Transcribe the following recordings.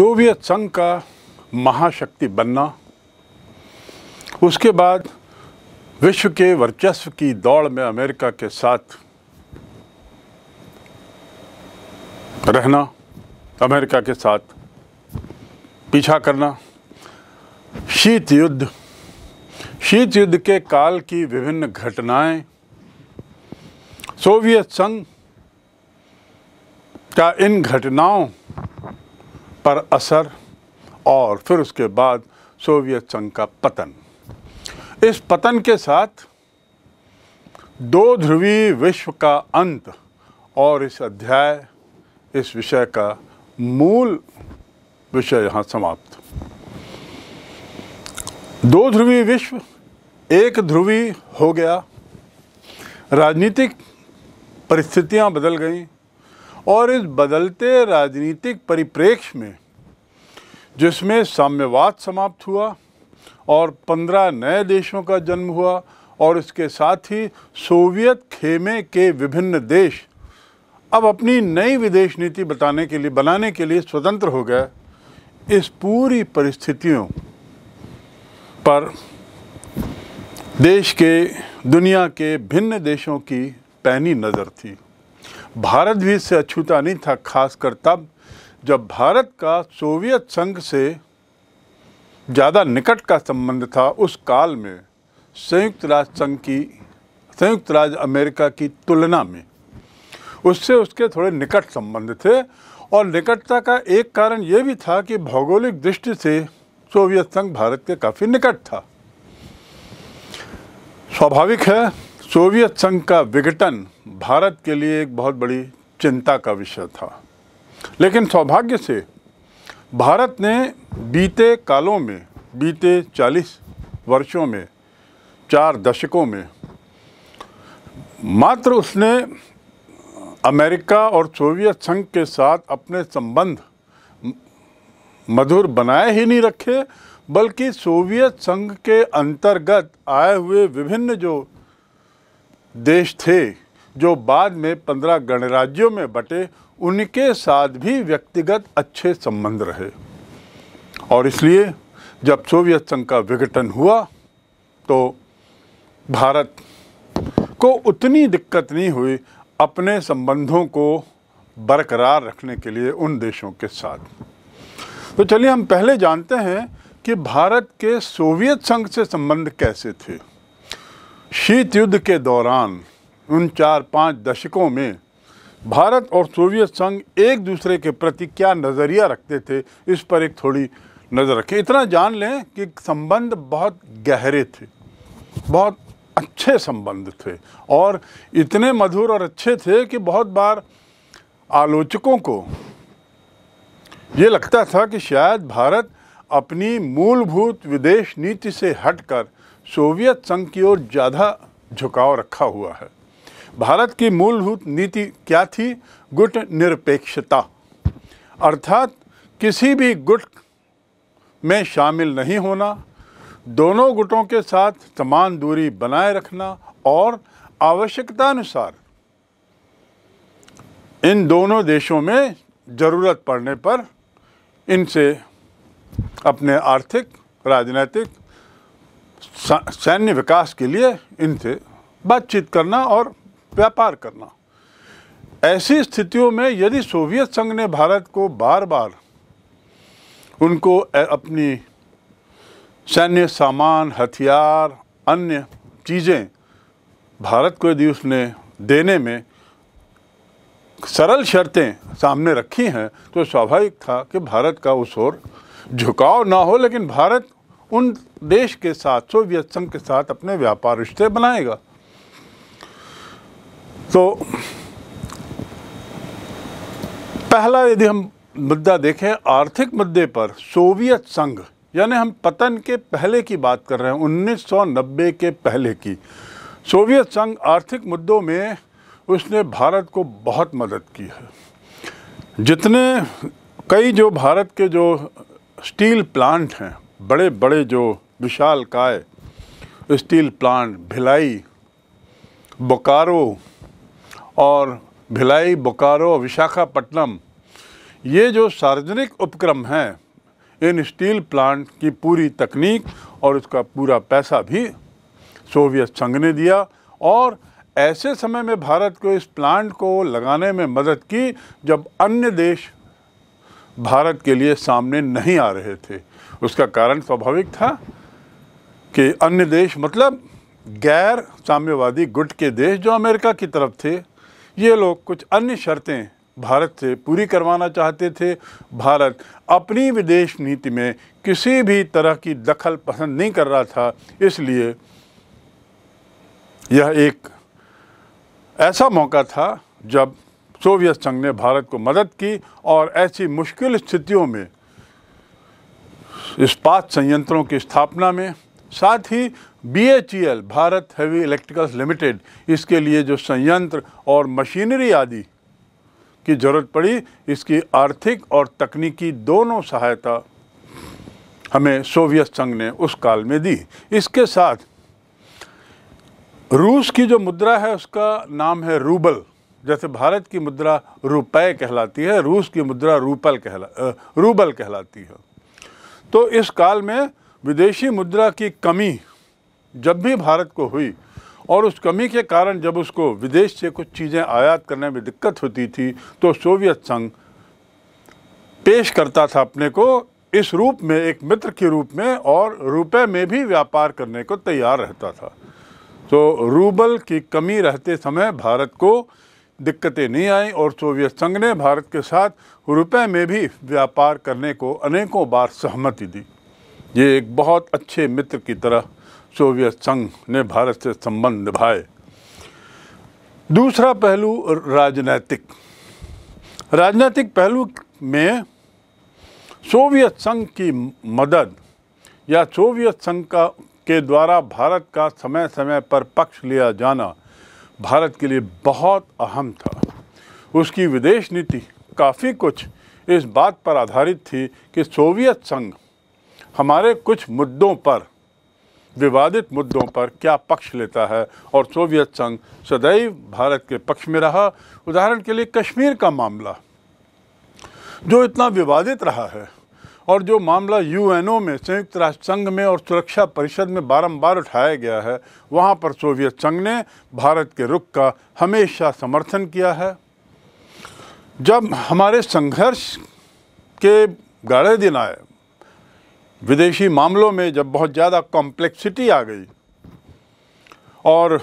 Soviet संघ का महाशक्ति बनना उसके बाद विश्व के वर्चस्व की दौड़ में अमेरिका के साथ रहना अमेरिका के साथ पीछा करना शीत युद्ध शीत युद्ध के काल की विभिन्न घटनाएं सोवियत संघ का इन घटनाओं पर असर और फिर उसके बाद सोवियत संघ का पतन इस पतन के साथ दो ध्रुवी विश्व का अंत और इस अध्याय इस विषय का मूल विषय यहाँ समाप्त दो ध्रुवी विश्व एक ध्रुवी हो गया राजनीतिक परिस्थितियाँ बदल गईं और इस बदलते राजनीतिक परिप्रेक्ष्य में जिसमें साम्यवाद समाप्त हुआ और पंद्रह नए देशों का जन्म हुआ और इसके साथ ही सोवियत खेमे के विभिन्न देश अब अपनी नई विदेश नीति बताने के लिए बनाने के लिए स्वतंत्र हो गए इस पूरी परिस्थितियों पर देश के दुनिया के भिन्न देशों की पैनी नज़र थी भारत भी इससे अछूता नहीं था खासकर तब जब भारत का सोवियत संघ से ज़्यादा निकट का संबंध था उस काल में संयुक्त राष्ट्र संघ की संयुक्त राज्य अमेरिका की तुलना में उससे उसके थोड़े निकट संबंध थे और निकटता का एक कारण ये भी था कि भौगोलिक दृष्टि से सोवियत संघ भारत के काफ़ी निकट था स्वाभाविक है सोवियत संघ का विघटन भारत के लिए एक बहुत बड़ी चिंता का विषय था लेकिन सौभाग्य से भारत ने बीते कालों में बीते 40 वर्षों में चार दशकों में मात्र उसने अमेरिका और सोवियत संघ के साथ अपने संबंध मधुर बनाए ही नहीं रखे बल्कि सोवियत संघ के अंतर्गत आए हुए विभिन्न जो देश थे जो बाद में पंद्रह गणराज्यों में बटे उनके साथ भी व्यक्तिगत अच्छे संबंध रहे और इसलिए जब सोवियत संघ का विघटन हुआ तो भारत को उतनी दिक्कत नहीं हुई अपने संबंधों को बरकरार रखने के लिए उन देशों के साथ तो चलिए हम पहले जानते हैं कि भारत के सोवियत संघ से संबंध कैसे थे शीत युद्ध के दौरान उन चार पाँच दशकों में भारत और सोवियत संघ एक दूसरे के प्रति क्या नज़रिया रखते थे इस पर एक थोड़ी नज़र रखें इतना जान लें कि संबंध बहुत गहरे थे बहुत अच्छे संबंध थे और इतने मधुर और अच्छे थे कि बहुत बार आलोचकों को ये लगता था कि शायद भारत अपनी मूलभूत विदेश नीति से हटकर सोवियत संघ की ओर ज़्यादा झुकाव रखा हुआ है भारत की मूलभूत नीति क्या थी गुट निरपेक्षता अर्थात किसी भी गुट में शामिल नहीं होना दोनों गुटों के साथ समान दूरी बनाए रखना और आवश्यकतानुसार इन दोनों देशों में ज़रूरत पड़ने पर इनसे अपने आर्थिक राजनीतिक सैन्य विकास के लिए इनसे बातचीत करना और व्यापार करना ऐसी स्थितियों में यदि सोवियत संघ ने भारत को बार बार उनको अपनी सैन्य सामान हथियार अन्य चीज़ें भारत को यदि उसने देने में सरल शर्तें सामने रखी हैं तो स्वाभाविक था कि भारत का उस ओर झुकाव ना हो लेकिन भारत उन देश के साथ सोवियत संघ के साथ अपने व्यापार रिश्ते बनाएगा तो पहला यदि हम मुद्दा देखें आर्थिक मुद्दे पर सोवियत संघ यानी हम पतन के पहले की बात कर रहे हैं 1990 के पहले की सोवियत संघ आर्थिक मुद्दों में उसने भारत को बहुत मदद की है जितने कई जो भारत के जो स्टील प्लांट हैं बड़े बड़े जो विशाल काय स्टील प्लांट भिलाई बोकारो और भिलाई बोकारो विशाखापट्टनम ये जो सार्वजनिक उपक्रम हैं इन स्टील प्लांट की पूरी तकनीक और उसका पूरा पैसा भी सोवियत संघ ने दिया और ऐसे समय में भारत को इस प्लांट को लगाने में मदद की जब अन्य देश भारत के लिए सामने नहीं आ रहे थे उसका कारण स्वाभाविक था कि अन्य देश मतलब गैर साम्यवादी गुट के देश जो अमेरिका की तरफ थे ये लोग कुछ अन्य शर्तें भारत से पूरी करवाना चाहते थे भारत अपनी विदेश नीति में किसी भी तरह की दखल पसंद नहीं कर रहा था इसलिए यह एक ऐसा मौका था जब सोवियत संघ ने भारत को मदद की और ऐसी मुश्किल स्थितियों में इस्पात संयंत्रों की स्थापना में साथ ही B e Bharat heavy electricals limited इसके लिए जो संयंत्र और मशीनरी आदि की जरूरत पड़ी इसकी आर्थिक और तकनीकी दोनों सहायता हमें सोवियत संघ ने उस काल में दी इसके साथ रूस की जो मुद्रा है उसका नाम है रूबल जैसे भारत की मुद्रा रुपए कहलाती है रूस की मुद्रा रूपल कहला रूबल कहलाती है तो इस काल में विदेशी मुद्रा की कमी जब भी भारत को हुई और उस कमी के कारण जब उसको विदेश से कुछ चीज़ें आयात करने में दिक्कत होती थी तो सोवियत संघ पेश करता था अपने को इस रूप में एक मित्र के रूप में और रुपए में भी व्यापार करने को तैयार रहता था तो रूबल की कमी रहते समय भारत को दिक्कतें नहीं आईं और सोवियत संघ ने भारत के साथ रुपए में भी व्यापार करने को अनेकों बार सहमति दी ये एक बहुत अच्छे मित्र की तरह सोवियत संघ ने भारत से संबंध निभाए दूसरा पहलू राजनैतिक राजनीतिक पहलू में सोवियत संघ की मदद या सोवियत संघ का के द्वारा भारत का समय समय पर पक्ष लिया जाना भारत के लिए बहुत अहम था उसकी विदेश नीति काफ़ी कुछ इस बात पर आधारित थी कि सोवियत संघ हमारे कुछ मुद्दों पर विवादित मुद्दों पर क्या पक्ष लेता है और सोवियत संघ सदैव भारत के पक्ष में रहा उदाहरण के लिए कश्मीर का मामला जो इतना विवादित रहा है और जो मामला यूएनओ में संयुक्त राष्ट्र संघ में और सुरक्षा परिषद में बारंबार उठाया गया है वहाँ पर सोवियत संघ ने भारत के रुख का हमेशा समर्थन किया है जब हमारे संघर्ष के गाढ़े दिन आए विदेशी मामलों में जब बहुत ज़्यादा कॉम्प्लेक्सिटी आ गई और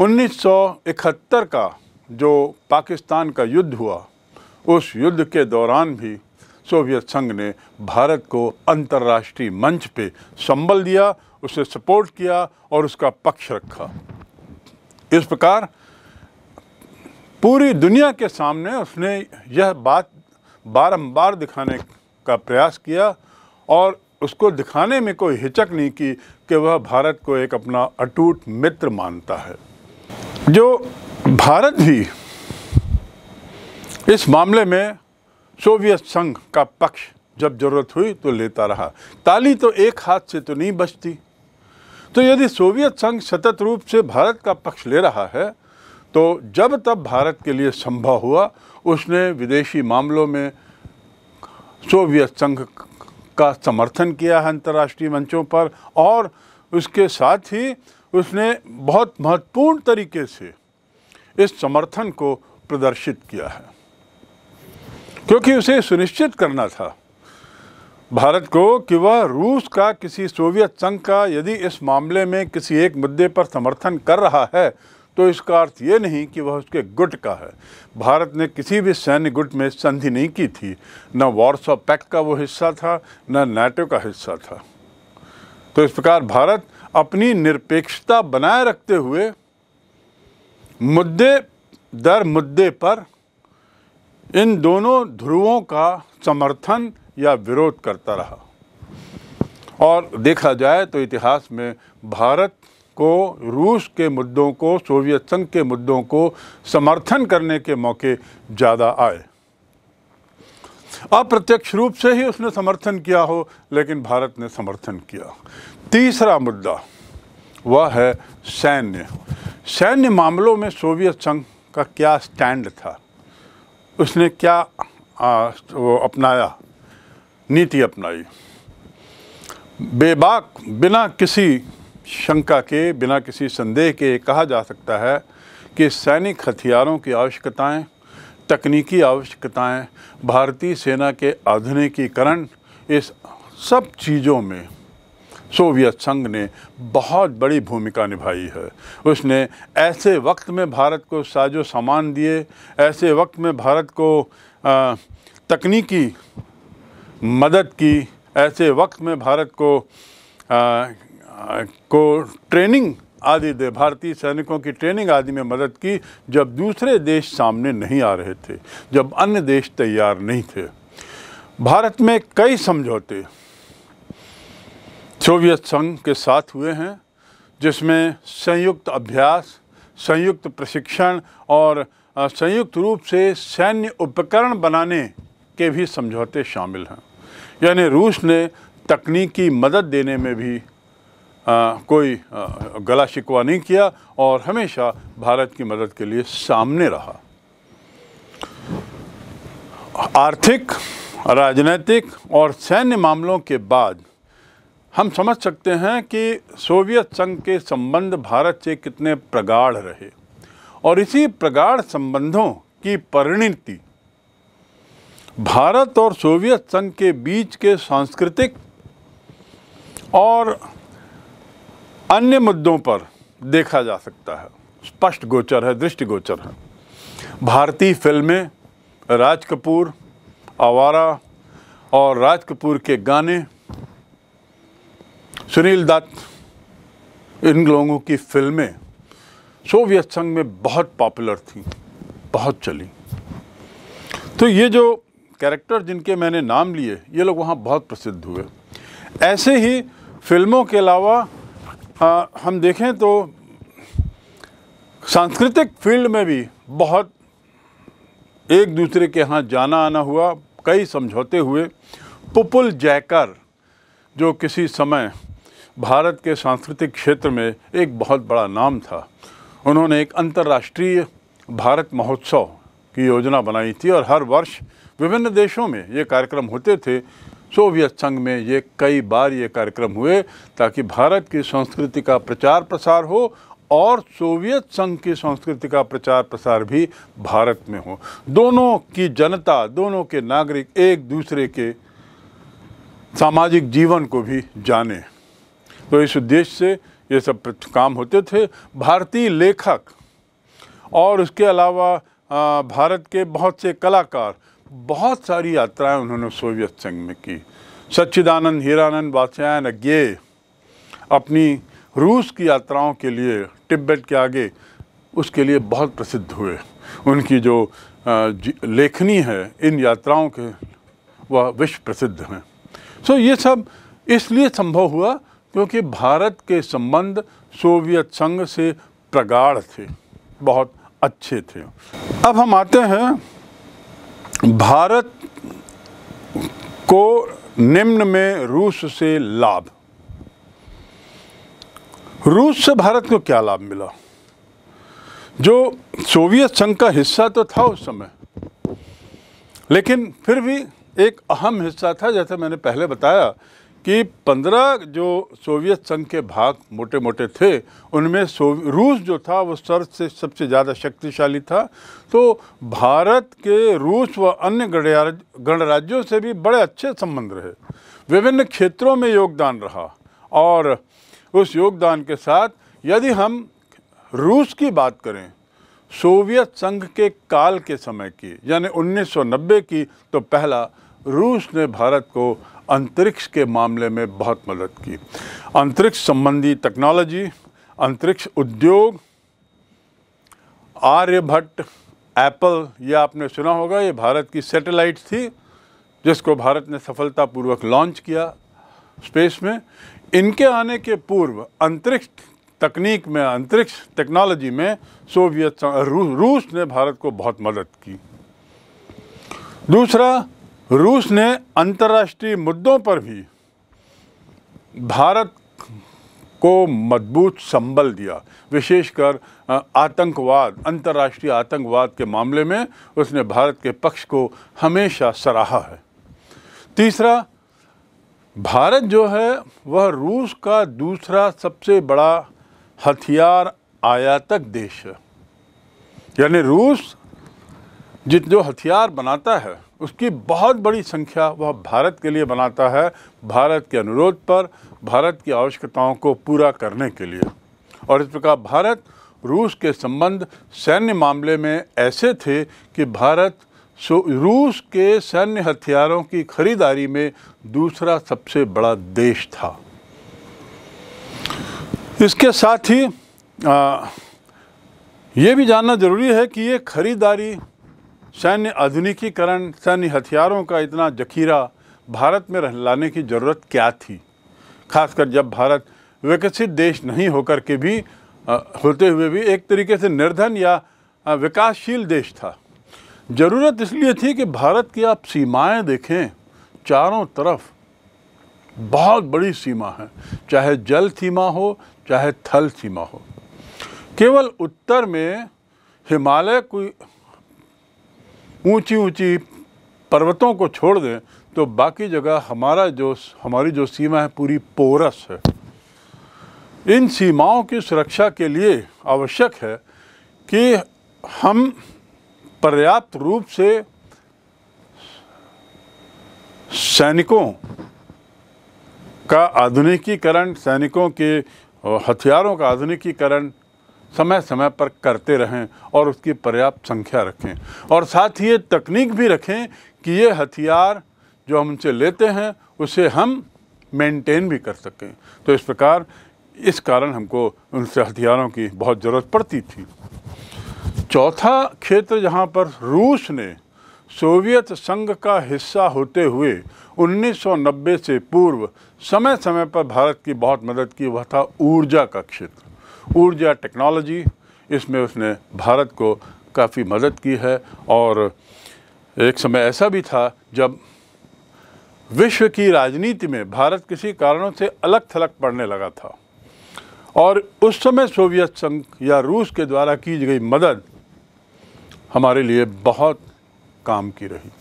1971 का जो पाकिस्तान का युद्ध हुआ उस युद्ध के दौरान भी सोवियत संघ ने भारत को अंतर्राष्ट्रीय मंच पे संबल दिया उसे सपोर्ट किया और उसका पक्ष रखा इस प्रकार पूरी दुनिया के सामने उसने यह बात बारंबार दिखाने का प्रयास किया और उसको दिखाने में कोई हिचक नहीं की कि वह भारत को एक अपना अटूट मित्र मानता है जो भारत भी इस मामले में सोवियत संघ का पक्ष जब जरूरत हुई तो लेता रहा ताली तो एक हाथ से तो नहीं बचती तो यदि सोवियत संघ सतत रूप से भारत का पक्ष ले रहा है तो जब तब भारत के लिए संभव हुआ उसने विदेशी मामलों में सोवियत संघ का समर्थन किया है अंतर्राष्ट्रीय मंचों पर और उसके साथ ही उसने बहुत महत्वपूर्ण तरीके से इस समर्थन को प्रदर्शित किया है क्योंकि उसे सुनिश्चित करना था भारत को कि वह रूस का किसी सोवियत संघ का यदि इस मामले में किसी एक मुद्दे पर समर्थन कर रहा है तो इसका अर्थ ये नहीं कि वह उसके गुट का है भारत ने किसी भी सैन्य गुट में संधि नहीं की थी न वॉर्सो पैक्ट का वो हिस्सा था न नाटो का हिस्सा था तो इस प्रकार भारत अपनी निरपेक्षता बनाए रखते हुए मुद्दे दर मुद्दे पर इन दोनों ध्रुवों का समर्थन या विरोध करता रहा और देखा जाए तो इतिहास में भारत को रूस के मुद्दों को सोवियत संघ के मुद्दों को समर्थन करने के मौके ज़्यादा आए अप्रत्यक्ष रूप से ही उसने समर्थन किया हो लेकिन भारत ने समर्थन किया तीसरा मुद्दा वह है सैन्य सैन्य मामलों में सोवियत संघ का क्या स्टैंड था उसने क्या आ, वो अपनाया नीति अपनाई बेबाक बिना किसी शंका के बिना किसी संदेह के कहा जा सकता है कि सैनिक हथियारों की आवश्यकताएं, तकनीकी आवश्यकताएं, भारतीय सेना के आधुनिकीकरण इस सब चीज़ों में सोवियत संघ ने बहुत बड़ी भूमिका निभाई है उसने ऐसे वक्त में भारत को साजो सामान दिए ऐसे वक्त में भारत को तकनीकी मदद की ऐसे वक्त में भारत को आ, आ, को ट्रेनिंग आदि दे भारतीय सैनिकों की ट्रेनिंग आदि में मदद की जब दूसरे देश सामने नहीं आ रहे थे जब अन्य देश तैयार नहीं थे भारत में कई समझौते सोवियत संघ के साथ हुए हैं जिसमें संयुक्त अभ्यास संयुक्त प्रशिक्षण और संयुक्त रूप से सैन्य उपकरण बनाने के भी समझौते शामिल हैं यानी रूस ने तकनीकी मदद देने में भी आ, कोई आ, गला शिकवा नहीं किया और हमेशा भारत की मदद के लिए सामने रहा आर्थिक राजनीतिक और सैन्य मामलों के बाद हम समझ सकते हैं कि सोवियत संघ के संबंध भारत से कितने प्रगाढ़ रहे और इसी प्रगाढ़ संबंधों की परिणति भारत और सोवियत संघ के बीच के सांस्कृतिक और अन्य मुद्दों पर देखा जा सकता है स्पष्ट गोचर है दृष्टिगोचर है भारतीय फिल्में राज कपूर आवारा और राज कपूर के गाने सुनील दत्त इन लोगों की फिल्में सोवियत संघ में बहुत पॉपुलर थी बहुत चली तो ये जो कैरेक्टर जिनके मैंने नाम लिए ये लोग वहाँ बहुत प्रसिद्ध हुए ऐसे ही फिल्मों के अलावा हम देखें तो सांस्कृतिक फील्ड में भी बहुत एक दूसरे के यहाँ जाना आना हुआ कई समझौते हुए पुपुल जयकर जो किसी समय भारत के सांस्कृतिक क्षेत्र में एक बहुत बड़ा नाम था उन्होंने एक अंतर्राष्ट्रीय भारत महोत्सव की योजना बनाई थी और हर वर्ष विभिन्न देशों में ये कार्यक्रम होते थे सोवियत संघ में ये कई बार ये कार्यक्रम हुए ताकि भारत की संस्कृति का प्रचार प्रसार हो और सोवियत संघ की संस्कृति का प्रचार प्रसार भी भारत में हो दोनों की जनता दोनों के नागरिक एक दूसरे के सामाजिक जीवन को भी जाने तो इस उद्देश्य से ये सब काम होते थे भारतीय लेखक और उसके अलावा भारत के बहुत से कलाकार बहुत सारी यात्राएं उन्होंने सोवियत संघ में की सच्चिदानंद हीरानंद वात्स्यायन अज्ञे अपनी रूस की यात्राओं के लिए तिब्बत के आगे उसके लिए बहुत प्रसिद्ध हुए उनकी जो लेखनी है इन यात्राओं के वह विश्व प्रसिद्ध हैं सो ये सब इसलिए संभव हुआ क्योंकि भारत के संबंध सोवियत संघ से प्रगाढ़ थे बहुत अच्छे थे अब हम आते हैं भारत को निम्न में रूस से लाभ रूस से भारत को क्या लाभ मिला जो सोवियत संघ का हिस्सा तो था उस समय लेकिन फिर भी एक अहम हिस्सा था जैसे मैंने पहले बताया कि पंद्रह जो सोवियत संघ के भाग मोटे मोटे थे उनमें रूस जो था वो सर से सबसे ज़्यादा शक्तिशाली था तो भारत के रूस व अन्य गणराज्यों से भी बड़े अच्छे संबंध रहे विभिन्न क्षेत्रों में योगदान रहा और उस योगदान के साथ यदि हम रूस की बात करें सोवियत संघ के काल के समय की यानी 1990 की तो पहला रूस ने भारत को अंतरिक्ष के मामले में बहुत मदद की अंतरिक्ष संबंधी टेक्नोलॉजी अंतरिक्ष उद्योग आर्यभट्ट एप्पल ये आपने सुना होगा ये भारत की सैटेलाइट थी जिसको भारत ने सफलतापूर्वक लॉन्च किया स्पेस में इनके आने के पूर्व अंतरिक्ष तकनीक में अंतरिक्ष टेक्नोलॉजी में सोवियत रू, रूस ने भारत को बहुत मदद की दूसरा रूस ने अंतर्राष्ट्रीय मुद्दों पर भी भारत को मजबूत संबल दिया विशेषकर आतंकवाद अंतर्राष्ट्रीय आतंकवाद के मामले में उसने भारत के पक्ष को हमेशा सराहा है तीसरा भारत जो है वह रूस का दूसरा सबसे बड़ा हथियार आयातक देश है यानी रूस जित जो हथियार बनाता है उसकी बहुत बड़ी संख्या वह भारत के लिए बनाता है भारत के अनुरोध पर भारत की आवश्यकताओं को पूरा करने के लिए और इस प्रकार भारत रूस के संबंध सैन्य मामले में ऐसे थे कि भारत रूस के सैन्य हथियारों की खरीदारी में दूसरा सबसे बड़ा देश था इसके साथ ही आ, ये भी जानना ज़रूरी है कि ये खरीदारी सैन्य आधुनिकीकरण सैन्य हथियारों का इतना जखीरा भारत में रह लाने की ज़रूरत क्या थी खासकर जब भारत विकसित देश नहीं होकर के भी आ, होते हुए भी एक तरीके से निर्धन या विकासशील देश था ज़रूरत इसलिए थी कि भारत की आप सीमाएं देखें चारों तरफ बहुत बड़ी सीमा है चाहे जल सीमा हो चाहे थल सीमा हो केवल उत्तर में हिमालय कोई ऊंची ऊंची पर्वतों को छोड़ दें तो बाकी जगह हमारा जो हमारी जो सीमा है पूरी पोरस है इन सीमाओं की सुरक्षा के लिए आवश्यक है कि हम पर्याप्त रूप से सैनिकों का आधुनिकीकरण सैनिकों के हथियारों का आधुनिकीकरण समय समय पर करते रहें और उसकी पर्याप्त संख्या रखें और साथ ही ये तकनीक भी रखें कि ये हथियार जो हम उनसे लेते हैं उसे हम मेंटेन भी कर सकें तो इस प्रकार इस कारण हमको उनसे हथियारों की बहुत ज़रूरत पड़ती थी चौथा क्षेत्र जहाँ पर रूस ने सोवियत संघ का हिस्सा होते हुए 1990 से पूर्व समय समय पर भारत की बहुत मदद की वह था ऊर्जा का क्षेत्र ऊर्जा टेक्नोलॉजी इसमें उसने भारत को काफ़ी मदद की है और एक समय ऐसा भी था जब विश्व की राजनीति में भारत किसी कारणों से अलग थलग पड़ने लगा था और उस समय सोवियत संघ या रूस के द्वारा की गई मदद हमारे लिए बहुत काम की रही